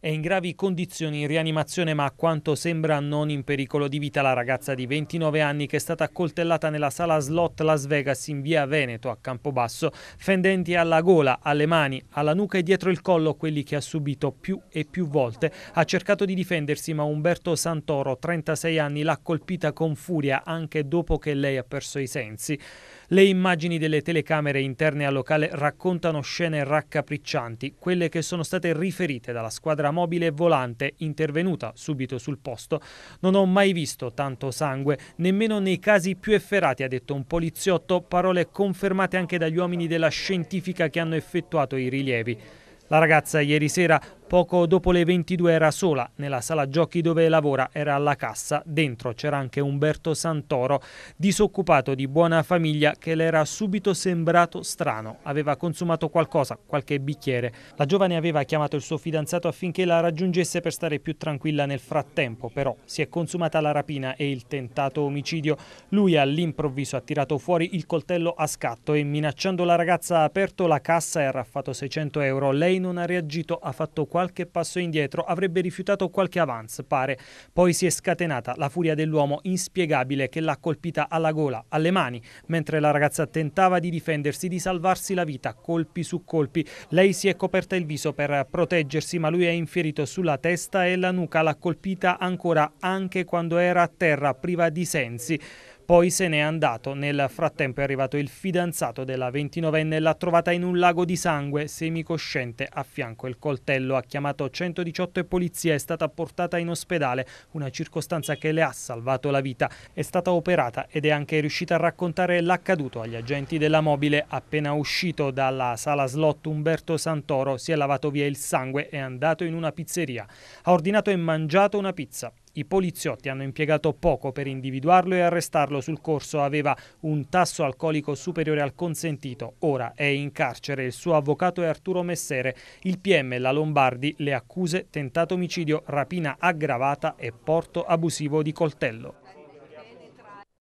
È in gravi condizioni in rianimazione ma a quanto sembra non in pericolo di vita la ragazza di 29 anni che è stata accoltellata nella sala slot Las Vegas in via Veneto a Campobasso, fendenti alla gola, alle mani, alla nuca e dietro il collo quelli che ha subito più e più volte. Ha cercato di difendersi ma Umberto Santoro, 36 anni, l'ha colpita con furia anche dopo che lei ha perso i sensi. Le immagini delle telecamere interne al locale raccontano scene raccapriccianti, quelle che sono state riferite dalla squadra squadra mobile e volante intervenuta subito sul posto. Non ho mai visto tanto sangue, nemmeno nei casi più efferati, ha detto un poliziotto, parole confermate anche dagli uomini della scientifica che hanno effettuato i rilievi. La ragazza ieri sera Poco dopo le 22 era sola nella sala giochi dove lavora, era alla cassa, dentro c'era anche Umberto Santoro, disoccupato di buona famiglia che le era subito sembrato strano, aveva consumato qualcosa, qualche bicchiere. La giovane aveva chiamato il suo fidanzato affinché la raggiungesse per stare più tranquilla nel frattempo, però si è consumata la rapina e il tentato omicidio. Lui all'improvviso ha tirato fuori il coltello a scatto e minacciando la ragazza ha aperto la cassa e ha raffato 600 euro. Lei non ha reagito, ha fatto 4 qualche passo indietro, avrebbe rifiutato qualche avance, pare. Poi si è scatenata la furia dell'uomo inspiegabile che l'ha colpita alla gola, alle mani, mentre la ragazza tentava di difendersi, di salvarsi la vita, colpi su colpi. Lei si è coperta il viso per proteggersi, ma lui è inferito sulla testa e la nuca l'ha colpita ancora anche quando era a terra, priva di sensi. Poi se n'è andato. Nel frattempo è arrivato il fidanzato della 29enne, l'ha trovata in un lago di sangue, semicosciente, a fianco il coltello. Ha chiamato 118 e polizia, è stata portata in ospedale, una circostanza che le ha salvato la vita. È stata operata ed è anche riuscita a raccontare l'accaduto agli agenti della mobile. Appena uscito dalla sala slot Umberto Santoro si è lavato via il sangue e è andato in una pizzeria. Ha ordinato e mangiato una pizza. I poliziotti hanno impiegato poco per individuarlo e arrestarlo sul corso, aveva un tasso alcolico superiore al consentito, ora è in carcere, il suo avvocato è Arturo Messere, il PM la Lombardi le accuse tentato omicidio, rapina aggravata e porto abusivo di coltello.